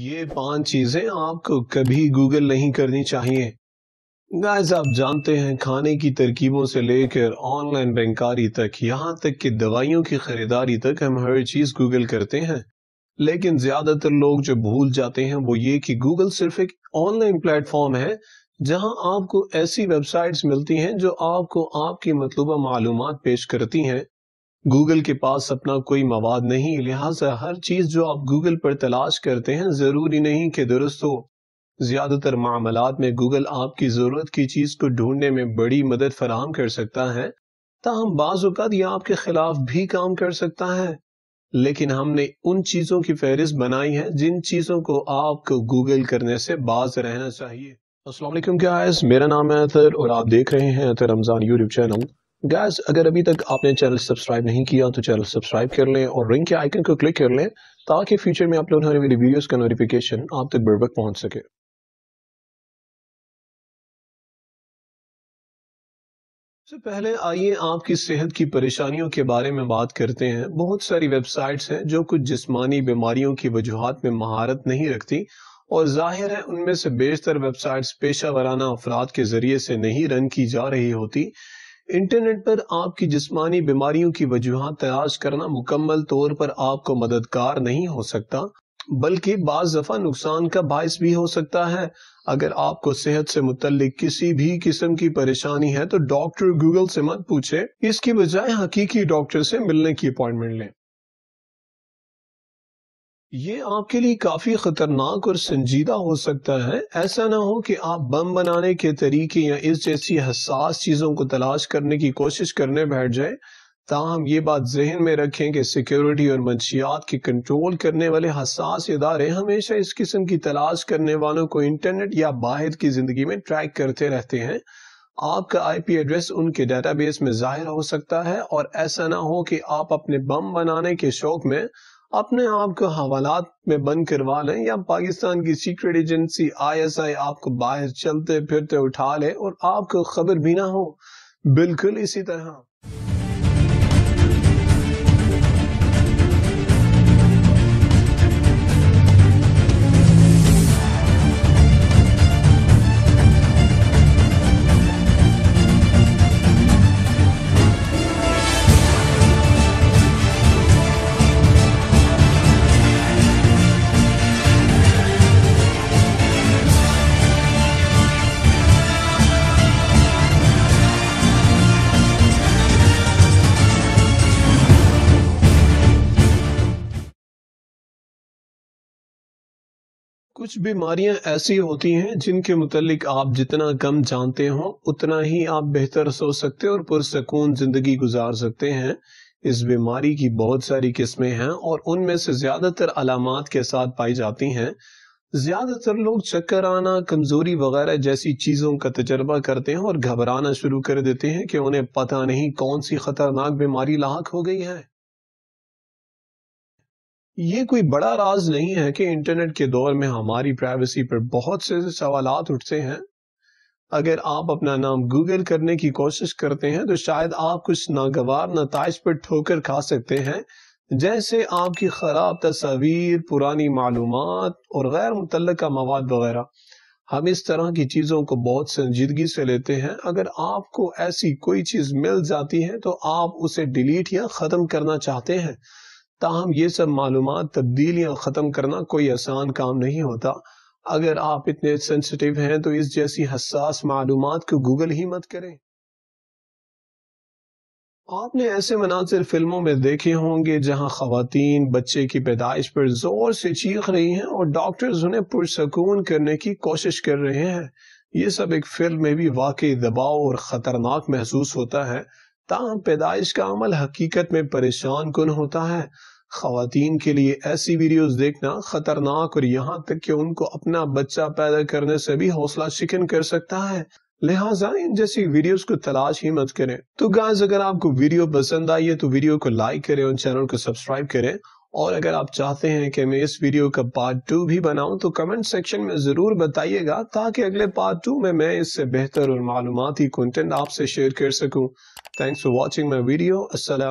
ये पांच चीजें आपको कभी गूगल नहीं करनी चाहिए गाइस आप जानते हैं खाने की तरकीबों से लेकर ऑनलाइन बैंकारी तक यहाँ तक कि दवाइयों की खरीदारी तक हम हर चीज गूगल करते हैं लेकिन ज्यादातर लोग जो भूल जाते हैं वो ये कि गूगल सिर्फ एक ऑनलाइन प्लेटफॉर्म है जहां आपको ऐसी वेबसाइट्स मिलती हैं जो आपको आपकी मतलूबा मालूम पेश करती हैं गूगल के पास अपना कोई मवाद नहीं लिहाजा हर चीज़ जो आप गूगल पर तलाश करते हैं ज़रूरी नहीं कि दुरुस्त हो ज़्यादातर मामला में गूगल आपकी ज़रूरत की चीज़ को ढूंढने में बड़ी मदद फराहम कर सकता है ताहम बाज़ात यह आपके खिलाफ भी काम कर सकता है लेकिन हमने उन चीज़ों की फहरिस्त बनाई है जिन चीज़ों को आपको गूगल करने से बाज रहना चाहिए असलम क्या मेरा नाम है अतर और आप देख रहे हैं Atar Ramzan YouTube channel guys अगर अभी तक आपने चैनल सब्सक्राइब नहीं किया तो चैनल सब्सक्राइब कर लें और रिंग के आइकन को क्लिक कर लें ताकि फ्यूचर में अपलोड होने वाली वीडियोस का नोटिफिकेशन आप तक बर वक्त पहुँच सके सबसे पहले आइए आपकी सेहत की परेशानियों के बारे में बात करते हैं बहुत सारी वेबसाइट्स हैं जो कुछ जिस्मानी बीमारियों की वजूहत में महारत नहीं रखती और जाहिर है उनमें से बेशतर वेबसाइट्स पेशा वराना अफराद के जरिए से नहीं रन की जा रही होती इंटरनेट पर आपकी जिस्मानी बीमारियों की वजूहत तलाश करना मुकम्मल तौर पर आपको मददगार नहीं हो सकता बल्कि बाज दफा नुकसान का बायस भी हो सकता है अगर आपको सेहत से मुतलिक किसी भी किस्म की परेशानी है तो डॉक्टर गूगल से मत पूछे इसकी बजाय हकीकी डॉक्टर से मिलने की अपॉइंटमेंट लें ये आपके लिए काफी खतरनाक और संजीदा हो सकता है ऐसा ना हो कि आप बम बनाने के तरीके या इस जैसी हसास चीजों को तलाश करने की कोशिश करने बैठ जाए ताहम ये बात जहन में रखें कि सिक्योरिटी और मंशियात के कंट्रोल करने वाले हसास इदारे हमेशा इस किस्म की तलाश करने वालों को इंटरनेट या बाहर की जिंदगी में ट्रैक करते रहते हैं आपका आईपी एड्रेस उनके डेटाबेस में जाहिर हो सकता है और ऐसा ना हो कि आप अपने बम बनाने के शौक में अपने आप को हवालात में बंद करवा लें या पाकिस्तान की सीक्रेट एजेंसी आईएसआई आपको बाहर चलते फिरते उठा ले और आपको खबर भी ना हो बिल्कुल इसी तरह कुछ बीमारियां ऐसी होती हैं जिनके मुतलिक आप जितना कम जानते हो उतना ही आप बेहतर सो सकते और पुरसकून जिंदगी गुजार सकते हैं इस बीमारी की बहुत सारी किस्में हैं और उनमें से ज्यादातर अलामत के साथ पाई जाती हैं ज्यादातर लोग चक्कर आना कमजोरी वगैरह जैसी चीजों का तजर्बा करते हैं और घबराना शुरू कर देते हैं कि उन्हें पता नहीं कौन सी खतरनाक बीमारी लाक हो गई है ये कोई बड़ा राज नहीं है कि इंटरनेट के दौर में हमारी प्राइवेसी पर बहुत से सवाल उठते हैं अगर आप अपना नाम गूगल करने की कोशिश करते हैं तो शायद आप कुछ नागवार नतज पर ठोकर खा सकते हैं जैसे आपकी खराब तस्वीर पुरानी मालूम और गैर मुतल मवाद वगैरह हम इस तरह की चीज़ों को बहुत संजीदगी से लेते हैं अगर आपको ऐसी कोई चीज़ मिल जाती है तो आप उसे डिलीट या ख़त्म करना चाहते हैं ताहम ये सब मालूम तब्दीलियाँ ख़त्म करना कोई आसान काम नहीं होता अगर आप इतने सेंसिटिव हैं तो इस जैसी हसास मालूम को गूगल ही मत करें आपने ऐसे मनासर फिल्मों में देखे होंगे जहां खातन बच्चे की पैदाइश पर जोर से चीख रही हैं और डॉक्टर्स उन्हें पुरसकून करने की कोशिश कर रहे हैं ये सब एक फिल्म में भी वाकई दबाव और खतरनाक महसूस होता है ताहम पैदाइश का अमल हकीकत में परेशान कन होता है खातन के लिए ऐसी वीडियोस देखना खतरनाक और यहाँ तक कि उनको अपना बच्चा पैदा करने से भी हौसला शिकन कर सकता है लिहाजा इन जैसी वीडियोस को तलाश ही मत करें तो गाइस अगर आपको वीडियो पसंद आई है तो वीडियो को लाइक करें और चैनल को सब्सक्राइब करें और अगर आप चाहते हैं कि मैं इस वीडियो का पार्ट टू भी बनाऊं तो कमेंट सेक्शन में जरूर बताइएगा ताकि अगले पार्ट टू में मैं इससे बेहतर और मालूमती कंटेंट आपसे शेयर कर सकूं thanks for watching my video असल